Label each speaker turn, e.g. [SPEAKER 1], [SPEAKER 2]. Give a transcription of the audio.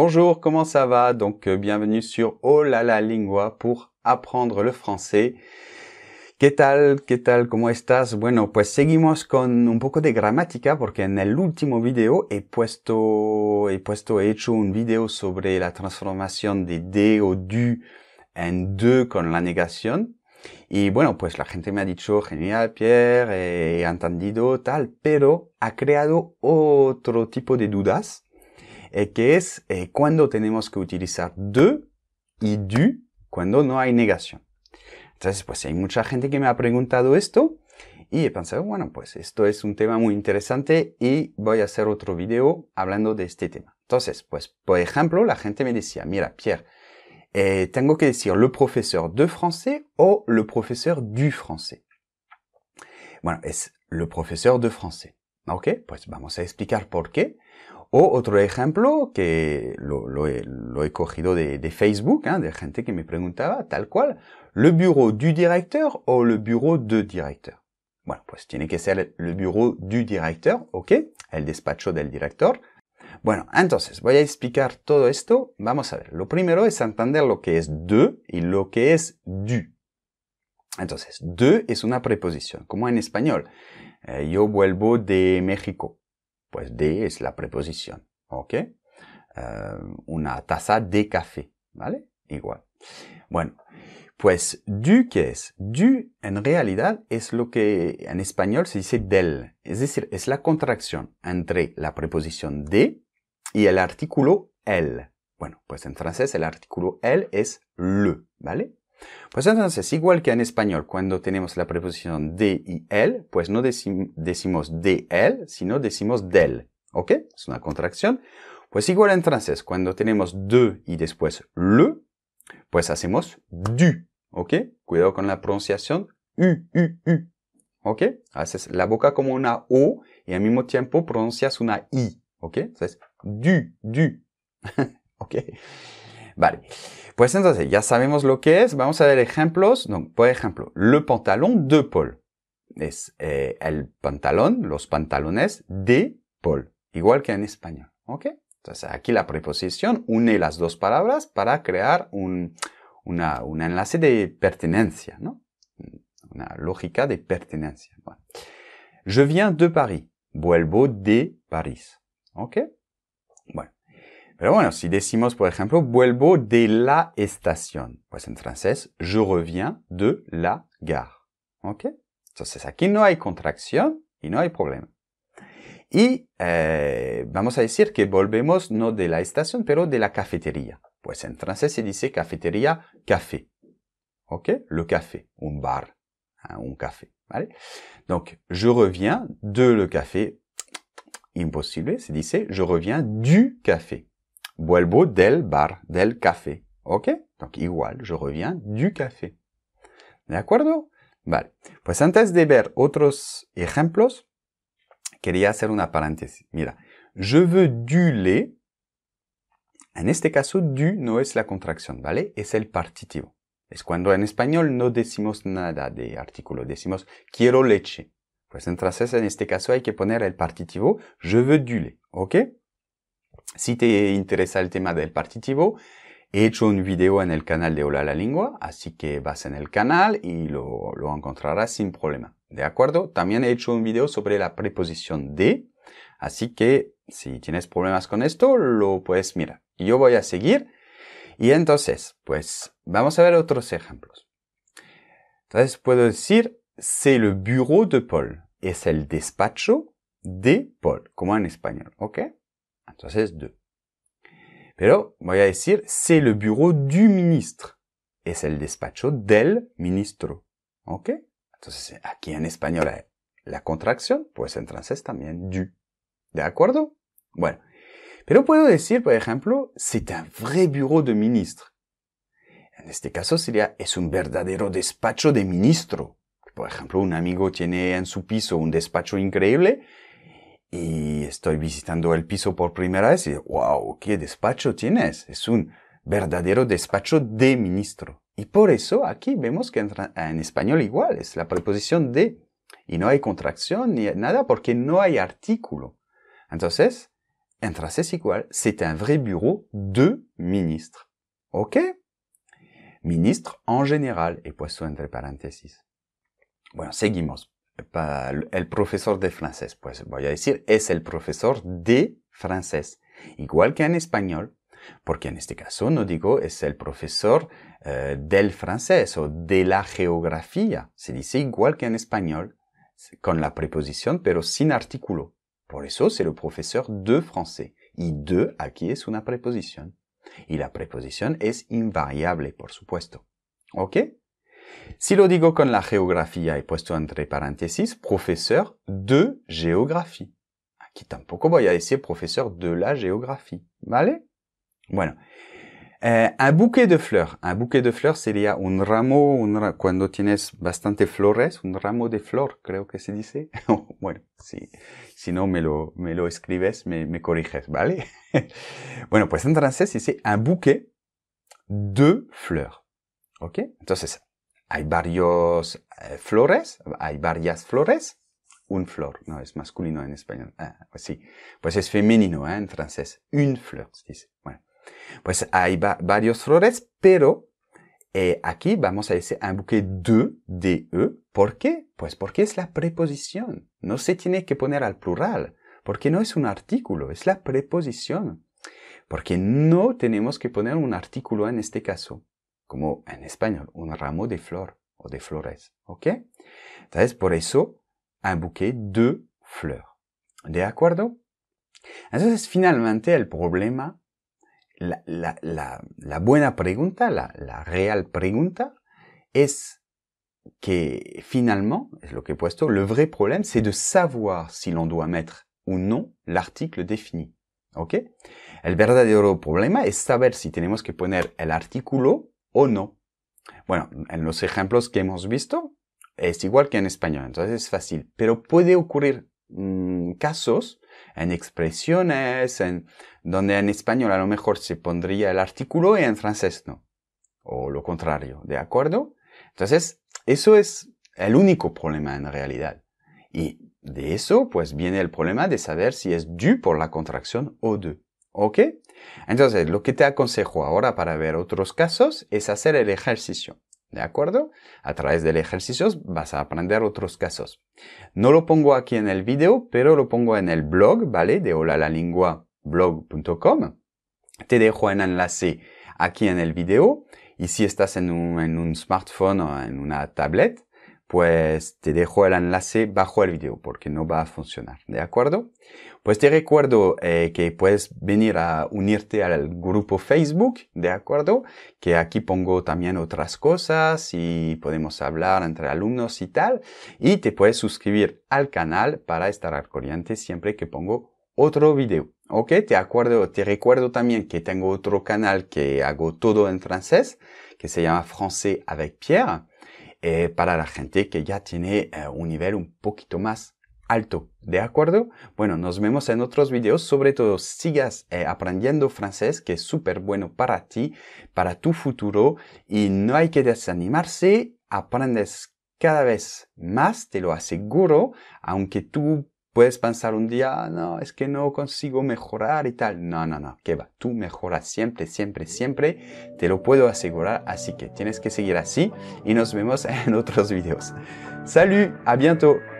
[SPEAKER 1] Bonjour, comment ça va Donc euh, bienvenue sur Oh lingua pour apprendre le français. Que tal? Que tal? ¿Cómo estás? Bueno, pues seguimos con un poco de gramática porque en el último video he puesto, he puesto, he hecho un video sobre la transformación de de o du en de con la negación. Y bueno, pues la gente me ha dicho, genial, Pierre, he entendido tal, pero ha creado otro tipo de dudas Eh, que es eh, cuando tenemos que utilizar de y du cuando no hay negación. Entonces, pues hay mucha gente que me ha preguntado esto y he pensado, bueno, pues esto es un tema muy interesante y voy a hacer otro video hablando de este tema. Entonces, pues por ejemplo, la gente me decía, mira, Pierre, eh, tengo que decir le profesor de français o le profesor du français. Bueno, es le profesor de français. ¿Ok? Pues vamos a explicar por qué. O otro ejemplo que lo, he, cogido de, Facebook, ¿eh? de gente que me preguntaba tal cual, ¿le bureau du directeur o le bureau de directeur? Bueno, pues tiene que ser el bureau du directeur, ¿ok? El despacho del director. Bueno, entonces voy a explicar todo esto. Vamos a ver. Lo primero es entender lo que es de y lo que es du. Entonces, de es una preposición, como en español. Eh, yo vuelvo de México. Pues de es la preposición, ¿ok? Eh, una taza de café, ¿vale? Igual. Bueno, pues du qué es? Du en realidad es lo que en español se dice del, es decir, es la contracción entre la preposición de y el artículo el. Bueno, pues en francés el artículo el es le, ¿vale? Pues entonces, igual que en español, cuando tenemos la preposición de y el, pues no decimos de él, sino decimos del. ¿Ok? Es una contracción. Pues igual en francés, cuando tenemos de y después le, pues hacemos du. ¿Ok? Cuidado con la pronunciación. U, u, u. ¿Ok? Haces la boca como una O y al mismo tiempo pronuncias una I. ¿Ok? Entonces, du, du. ¿Ok? Vale. Pues entonces, ya sabemos lo que es. Vamos a ver ejemplos. por ejemplo, le pantalón de Paul. Es eh, el pantalón, los pantalones de Paul. Igual que en español. ¿Ok? Entonces, aquí la preposición une las dos palabras para crear un, enlace de pertenencia, ¿no? Una lógica de pertenencia. Je viens de Paris. Vuelvo de París. ¿Ok? Bueno. Pero bueno, si decimos, por ejemplo, vuelvo de la estación, pues en français, je reviens de la gare. ¿Ok? Entonces aquí no hay contracción y no hay problema. Y eh, vamos a decir que volvemos no de la estación, pero de la cafetería. Pues en francés se dice cafetería, café. ¿Ok? Le café, un bar, ah, un café. Donc, je reviens de le café. Impossible, se dice je reviens du café. Vuelvo del bar, del café. ¿Ok? Donc, igual, je reviens du café. ¿De acuerdo? Vale. Pues antes de ver otros ejemplos, quería hacer una paréntesis. Mira, je veux du lait. En este caso, du no es la contracción, ¿vale? Es el partitivo. Es cuando en español no decimos nada de artículo, decimos quiero leche. Pues entonces, en este caso, hay que poner el partitivo, je veux du lait, ¿ok? Si te interesa el tema del partitivo, he hecho un video en el canal de Hola la Lengua, así que vas en el canal y lo, encontrarás sin problema. ¿De acuerdo? También he hecho un video sobre la preposición de, así que si tienes problemas con esto, lo puedes mirar. Yo voy a seguir y entonces, pues vamos a ver otros ejemplos. Entonces puedo decir, c'est le bureau de Paul. Es el despacho de Paul, como en español, ¿ok? Entonces de. Pero voy a decir, c'est le bureau du ministre. Es el despacho del ministro. ¿Ok? Entonces aquí en español hay la contracción, pues en francés también du. ¿De acuerdo? Bueno. Pero puedo decir, por ejemplo, c'est un vrai bureau de ministre. En este caso sería, es un verdadero despacho de ministro. Por ejemplo, un amigo tiene en su piso un despacho increíble y estoy visitando el piso por primera vez y, wow, qué despacho tienes. Es un verdadero despacho de ministro. Y por eso aquí vemos que entra en español igual es la preposición de. Y no hay contracción ni nada porque no hay artículo. Entonces, en es igual, c'est un vrai bureau de ministre. ¿Ok? Ministre en general, he puesto entre paréntesis. Bueno, seguimos el profesor de francés, pues voy a decir, es el profesor de francés, igual que en español, porque en este caso no digo es el profesor eh, del francés o de la geografía, se dice igual que en español, con la preposición pero sin artículo. Por eso es el profesor de francés. Y de aquí es una preposición. Y la preposición es invariable, por supuesto. ¿Ok? Si lo digo con la geografía, y puesto entre paréntesis professeur de géographie. Aquí tampoco voy a decir professeur de la géographie, ¿vale? Bueno, eh, un bouquet de fleurs. Un bouquet de fleurs sería un ramo, un cuando tienes bastante flores, un ramo de flor, creo que se dice. bueno, si, si no me lo, me lo escribes, me, me corriges, ¿vale? bueno, pues en francés dice un bouquet de fleurs. ¿Ok? Entonces, hay varios eh, flores, hay varias flores. Un flor, no, es masculino en español. Ah, pues sí, pues es femenino ¿eh? en francés. Un flor, se dice. Bueno, pues hay varios flores, pero eh, aquí vamos a decir un bouquet de, de, e. ¿Por qué? Pues porque es la preposición. No se tiene que poner al plural, porque no es un artículo, es la preposición. Porque no tenemos que poner un artículo en este caso como en español, un ramo de flor o de flores, ¿ok? Entonces, por eso, un bouquet de fleurs, ¿de acuerdo? Entonces, finalmente, el problema, la, buena pregunta, la real pregunta, es que finalmente, es lo que he puesto, le vrai problème, c'est de savoir si l'on doit mettre ou non l'article défini. ¿Ok? El verdadero problema es saber si tenemos que poner el artículo o no. Bueno, en los ejemplos que hemos visto es igual que en español, entonces es fácil, pero puede ocurrir mm, casos en expresiones, en donde en español a lo mejor se pondría el artículo y en francés no, o lo contrario, ¿de acuerdo? Entonces, eso es el único problema en realidad. Y de eso, pues viene el problema de saber si es du por la contracción o de. ¿Ok? Entonces, lo que te aconsejo ahora para ver otros casos es hacer el ejercicio. ¿De acuerdo? A través del ejercicio vas a aprender otros casos. No lo pongo aquí en el video, pero lo pongo en el blog, ¿vale? De blog.com. Te dejo el enlace aquí en el video. Y si estás en un, en un smartphone o en una tablet, pues te dejo el enlace bajo el video porque no va a funcionar, ¿de acuerdo? Pues te recuerdo eh, que puedes venir a unirte al grupo Facebook, ¿de acuerdo? Que aquí pongo también otras cosas y podemos hablar entre alumnos y tal. Y te puedes suscribir al canal para estar al corriente siempre que pongo otro video. Ok, te, acuerdo, te recuerdo también que tengo otro canal que hago todo en francés, que se llama Francés avec Pierre eh, para la gente que ya tiene eh, un nivel un poquito más alto. ¿De acuerdo? Bueno, nos vemos en otros videos. Sobre todo, sigas eh, aprendiendo francés, que es súper bueno para ti, para tu futuro. Y no hay que desanimarse. Aprendes cada vez más, te lo aseguro, aunque tú Puedes pensar un día, ah, no, es que no consigo mejorar y tal. No, no, no, que va. Tú mejoras siempre, siempre, siempre. Te lo puedo asegurar. Así que tienes que seguir así y nos vemos en otros videos. ¡Salud! a bientôt.